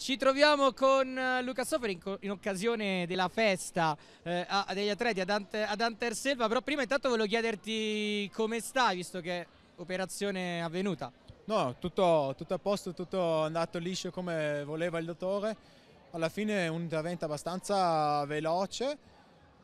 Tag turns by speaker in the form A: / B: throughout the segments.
A: Ci troviamo con eh, Luca Soferi in, in, occasione della festa eh, a, degli atleti ad, Ante, ad Anter Selva, però prima intanto volevo chiederti come stai, visto che operazione è avvenuta.
B: No, tutto, tutto a posto, tutto andato liscio come voleva il dottore. Alla fine un intervento abbastanza veloce,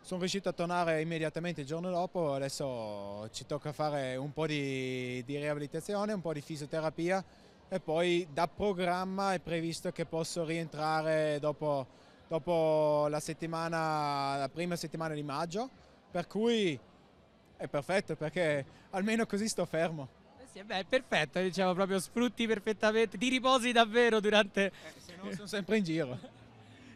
B: sono riuscito a tornare immediatamente il giorno dopo, adesso ci tocca fare un po' di, di riabilitazione, un po' di fisioterapia e poi da programma è previsto che posso rientrare dopo, dopo la, settimana, la prima settimana di maggio, per cui è perfetto perché almeno così sto fermo.
A: Eh beh, perfetto, diciamo proprio sfrutti perfettamente, ti riposi davvero durante... Eh, se non sono sempre in giro.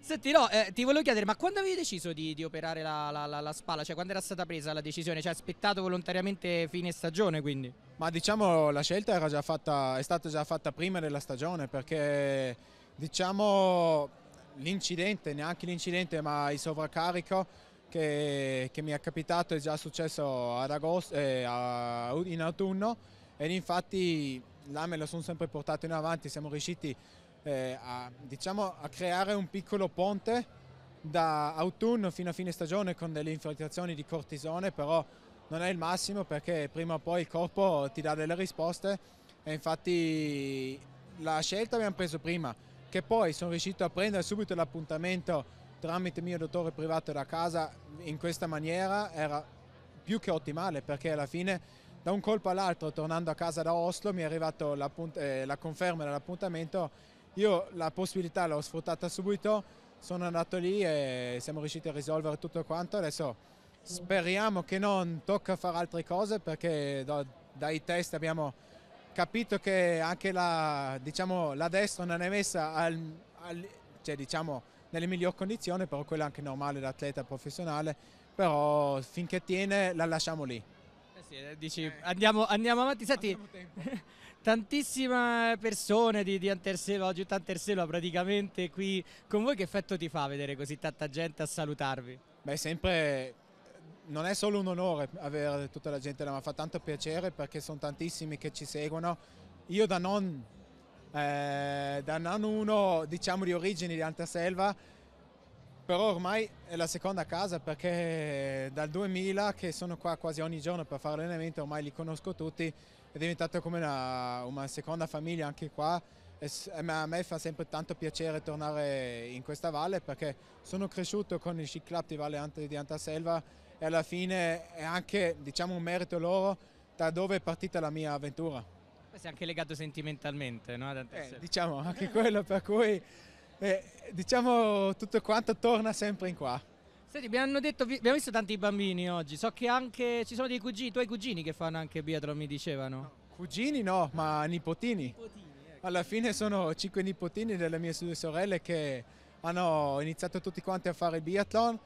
A: Senti, no, eh, ti volevo chiedere, ma quando avevi deciso di, di operare la, la, la, la, spalla? Cioè, quando era stata presa la decisione? Cioè, aspettato volontariamente fine stagione, quindi?
B: Ma diciamo, la scelta era già fatta, è stata già fatta prima della stagione, perché, diciamo, l'incidente, neanche l'incidente, ma il sovraccarico che, che, mi è capitato è già successo ad agosto, eh, a, in autunno, ed infatti là me lo sono sempre portato in avanti, siamo riusciti eh, a, diciamo, a creare un piccolo ponte da autunno fino a fine stagione con delle infiltrazioni di cortisone, però non è il massimo perché prima o poi il corpo ti dà delle risposte e infatti la scelta abbiamo preso prima, che poi sono riuscito a prendere subito l'appuntamento tramite mio dottore privato da casa in questa maniera era più che ottimale perché alla fine da un colpo all'altro tornando a casa da Oslo mi è arrivata eh, la conferma dell'appuntamento io la possibilità l'ho sfruttata subito, sono andato lì e siamo riusciti a risolvere tutto quanto. Adesso speriamo che non tocca fare altre cose perché do, dai test abbiamo capito che anche la, diciamo, la destra non è messa al, al, cioè, diciamo, nelle migliori condizioni, però quella è anche normale da atleta professionale, però finché tiene la lasciamo lì. Eh
A: sì, dici, eh.
B: Andiamo, andiamo, avanti, senti, tantissime
A: persone di, di Anterselo, oggi Anterselo praticamente qui con voi, che effetto ti
B: fa vedere così tanta gente a salutarvi? Beh sempre, non è solo un onore avere tutta la gente là, ma fa tanto piacere perché sono tantissimi che ci seguono, io da non, eh, da non uno diciamo di origini di Anterselva, però ormai è la seconda casa perché dal 2000 che sono qua quasi ogni giorno per fare allenamento, ormai li conosco tutti, è diventata come una, una, seconda famiglia anche qua. E a me fa sempre tanto piacere tornare in questa valle perché sono cresciuto con il Sci Club di Valle di Antaselva e alla fine è anche diciamo, un merito loro da dove è partita la mia avventura. Sei anche legato sentimentalmente, no? Ad eh, diciamo anche quello per cui eh, diciamo tutto quanto torna sempre in qua.
A: Senti, mi hanno detto, abbiamo, visto tanti bambini oggi, so che anche ci sono dei cugini, tuoi cugini che fanno anche biathlon, mi dicevano. No,
B: cugini no, ma nipotini. nipotini ecco. Alla fine sono cinque nipotini delle mie due sorelle che hanno iniziato tutti quanti a fare biathlon.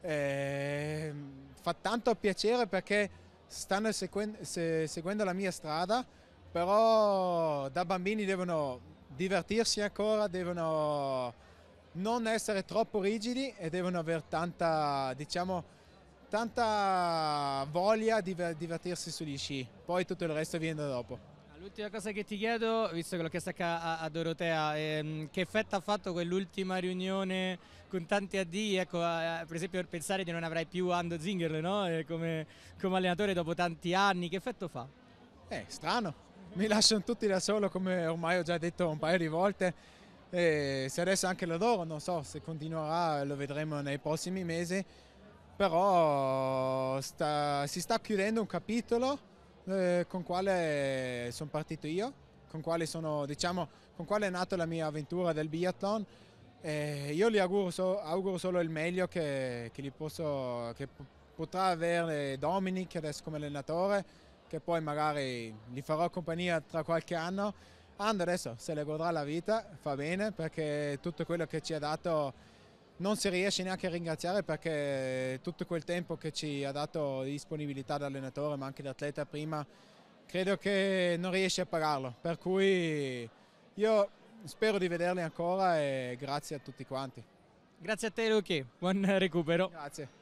B: Eh, fa tanto piacere perché stanno seguendo la mia strada, però da bambini devono divertirsi ancora, devono non essere troppo rigidi e devono avere tanta, diciamo, tanta voglia di divertirsi sugli sci, poi tutto il resto viene dopo.
A: L'ultima cosa che ti chiedo, visto che l'ho chiesto a, a Dorotea, ehm, che effetto ha fatto quell'ultima riunione con tanti addi? Ecco, eh, per esempio per pensare di non avrai più Ando Zingerle no? eh, come, come allenatore dopo tanti anni, che effetto fa?
B: Eh, strano, mi lasciano tutti da solo come ormai ho già detto un paio di volte e se adesso anche l'odoro non so se continuerà lo vedremo nei prossimi mesi però sta, si sta chiudendo un capitolo eh, con quale sono partito io con quale, sono, diciamo, con quale è nata la mia avventura del biathlon e io gli auguro, so, auguro, solo il meglio che, che, posso, che potrà avere Dominic adesso come allenatore che poi magari gli farò compagnia tra qualche anno. Ando adesso se le godrà la vita, fa bene perché tutto quello che ci ha dato non si riesce neanche a ringraziare perché tutto quel tempo che ci ha dato di disponibilità da allenatore ma anche da atleta prima credo che non riesce a pagarlo per cui io spero di vederli ancora e grazie a tutti quanti grazie a te Luchi buon recupero grazie